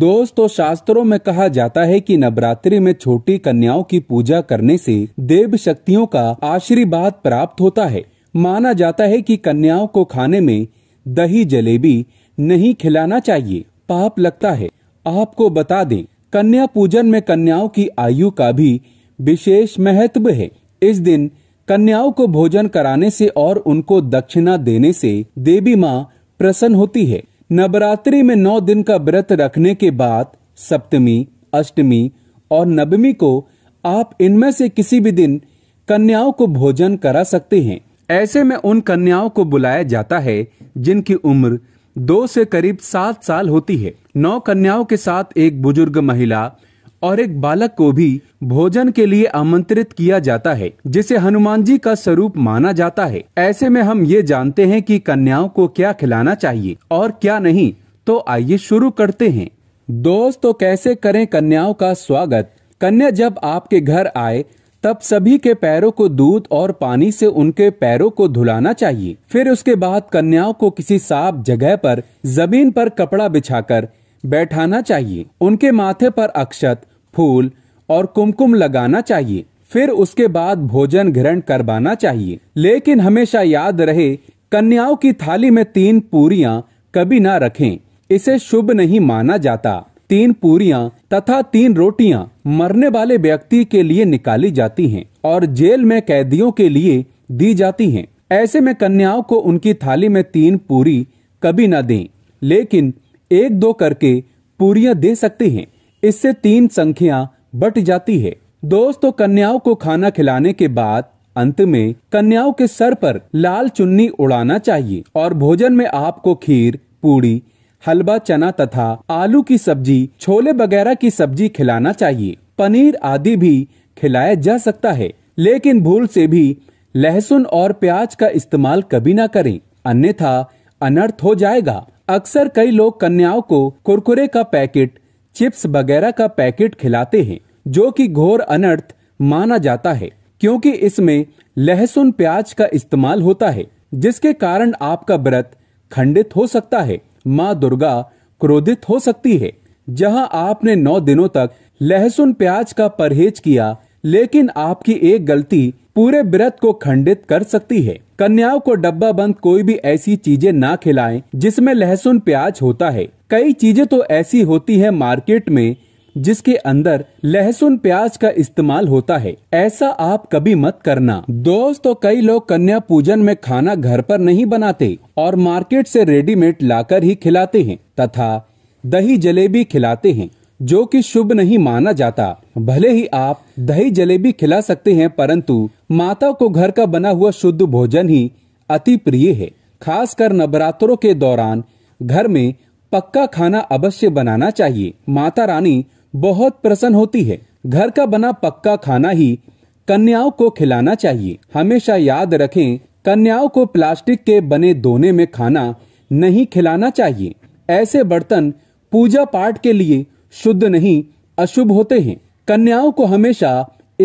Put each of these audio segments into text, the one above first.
दोस्तों शास्त्रों में कहा जाता है कि नवरात्रि में छोटी कन्याओं की पूजा करने से देव शक्तियों का आशीर्वाद प्राप्त होता है माना जाता है कि कन्याओं को खाने में दही जलेबी नहीं खिलाना चाहिए पाप लगता है आपको बता दें कन्या पूजन में कन्याओं की आयु का भी विशेष महत्व है इस दिन कन्याओं को भोजन कराने से और उनको दक्षिणा देने से देवी माँ प्रसन्न होती है नवरात्रि में नौ दिन का व्रत रखने के बाद सप्तमी अष्टमी और नवमी को आप इनमें से किसी भी दिन कन्याओं को भोजन करा सकते हैं ऐसे में उन कन्याओं को बुलाया जाता है जिनकी उम्र दो से करीब सात साल होती है नौ कन्याओं के साथ एक बुजुर्ग महिला और एक बालक को भी भोजन के लिए आमंत्रित किया जाता है जिसे हनुमान जी का स्वरूप माना जाता है ऐसे में हम ये जानते हैं कि कन्याओं को क्या खिलाना चाहिए और क्या नहीं तो आइए शुरू करते हैं दोस्तों तो कैसे करें कन्याओं का स्वागत कन्या जब आपके घर आए तब सभी के पैरों को दूध और पानी से उनके पैरों को धुलाना चाहिए फिर उसके बाद कन्याओं को किसी साफ जगह पर जमीन पर कपड़ा बिछाकर बैठाना चाहिए उनके माथे पर अक्षत फूल और कुमकुम लगाना चाहिए फिर उसके बाद भोजन ग्रहण करवाना चाहिए लेकिन हमेशा याद रहे कन्याओं की थाली में तीन पूरिया कभी ना रखें इसे शुभ नहीं माना जाता तीन पूरिया तथा तीन रोटियां मरने वाले व्यक्ति के लिए निकाली जाती हैं और जेल में कैदियों के लिए दी जाती हैं। ऐसे में कन्याओं को उनकी थाली में तीन पूरी कभी न दें लेकिन एक दो करके पूरियां दे सकते हैं इससे तीन संख्या बट जाती है दोस्तों तो कन्याओं को खाना खिलाने के बाद अंत में कन्याओं के सर पर लाल चुन्नी उड़ाना चाहिए और भोजन में आपको खीर पूड़ी हलवा चना तथा आलू की सब्जी छोले वगैरह की सब्जी खिलाना चाहिए पनीर आदि भी खिलाया जा सकता है लेकिन भूल से भी लहसुन और प्याज का इस्तेमाल कभी ना करें अन्यथा अनर्थ हो जाएगा अक्सर कई लोग कन्याओं को कुरकुरे का पैकेट चिप्स वगैरह का पैकेट खिलाते हैं जो कि घोर अनर्थ माना जाता है क्योंकि इसमें लहसुन प्याज का इस्तेमाल होता है जिसके कारण आपका व्रत खंडित हो सकता है माँ दुर्गा क्रोधित हो सकती है जहाँ आपने नौ दिनों तक लहसुन प्याज का परहेज किया लेकिन आपकी एक गलती पूरे व्रत को खंडित कर सकती है कन्याओं को डब्बा बंद कोई भी ऐसी चीजें ना खिलाएं जिसमें लहसुन प्याज होता है कई चीजें तो ऐसी होती है मार्केट में जिसके अंदर लहसुन प्याज का इस्तेमाल होता है ऐसा आप कभी मत करना दोस्तों तो कई लोग कन्या पूजन में खाना घर पर नहीं बनाते और मार्केट से रेडीमेड लाकर ही खिलाते हैं तथा दही जलेबी खिलाते हैं जो कि शुभ नहीं माना जाता भले ही आप दही जलेबी खिला सकते हैं परंतु माता को घर का बना हुआ शुद्ध भोजन ही अति प्रिय है खासकर नवरात्रों के दौरान घर में पक्का खाना अवश्य बनाना चाहिए माता रानी बहुत प्रसन्न होती है घर का बना पक्का खाना ही कन्याओं को खिलाना चाहिए हमेशा याद रखें कन्याओं को प्लास्टिक के बने दोने में खाना नहीं खिलाना चाहिए ऐसे बर्तन पूजा पाठ के लिए शुद्ध नहीं अशुभ होते हैं कन्याओं को हमेशा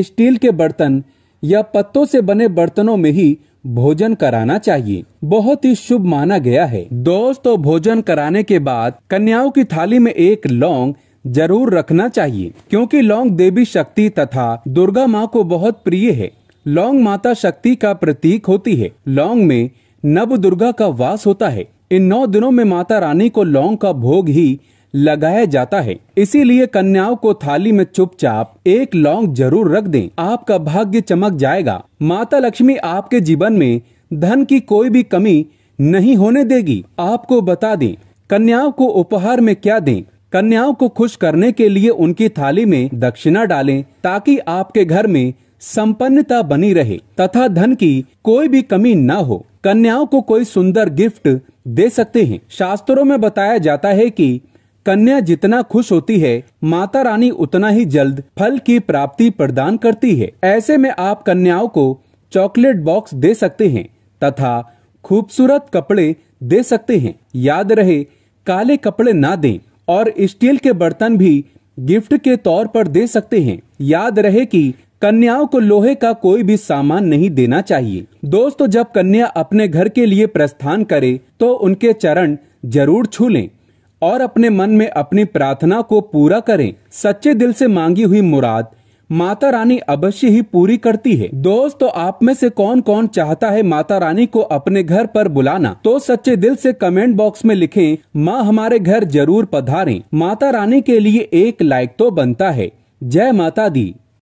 स्टील के बर्तन या पत्तों से बने बर्तनों में ही भोजन कराना चाहिए बहुत ही शुभ माना गया है दोस्तों तो भोजन कराने के बाद कन्याओं की थाली में एक लौंग जरूर रखना चाहिए क्योंकि लौंग देवी शक्ति तथा दुर्गा माँ को बहुत प्रिय है लौंग माता शक्ति का प्रतीक होती है लौंग में नव दुर्गा का वास होता है इन नौ दिनों में माता रानी को लौंग का भोग ही लगाया जाता है इसीलिए कन्याओं को थाली में चुपचाप एक लौंग जरूर रख दें आपका भाग्य चमक जाएगा माता लक्ष्मी आपके जीवन में धन की कोई भी कमी नहीं होने देगी आपको बता दें कन्याओं को उपहार में क्या दें कन्याओं को खुश करने के लिए उनकी थाली में दक्षिणा डालें ताकि आपके घर में संपन्नता बनी रहे तथा धन की कोई भी कमी न हो कन्याओं को कोई सुंदर गिफ्ट दे सकते हैं शास्त्रों में बताया जाता है कि कन्या जितना खुश होती है माता रानी उतना ही जल्द फल की प्राप्ति प्रदान करती है ऐसे में आप कन्याओं को चॉकलेट बॉक्स दे सकते हैं तथा खूबसूरत कपड़े दे सकते हैं याद रहे काले कपड़े ना दें और स्टील के बर्तन भी गिफ्ट के तौर पर दे सकते हैं याद रहे कि कन्याओं को लोहे का कोई भी सामान नहीं देना चाहिए दोस्तों जब कन्या अपने घर के लिए प्रस्थान करे तो उनके चरण जरूर छू लें और अपने मन में अपनी प्रार्थना को पूरा करें सच्चे दिल से मांगी हुई मुराद माता रानी अवश्य ही पूरी करती है दोस्त तो आप में से कौन कौन चाहता है माता रानी को अपने घर पर बुलाना तो सच्चे दिल से कमेंट बॉक्स में लिखें माँ हमारे घर जरूर पधारें माता रानी के लिए एक लाइक तो बनता है जय माता दी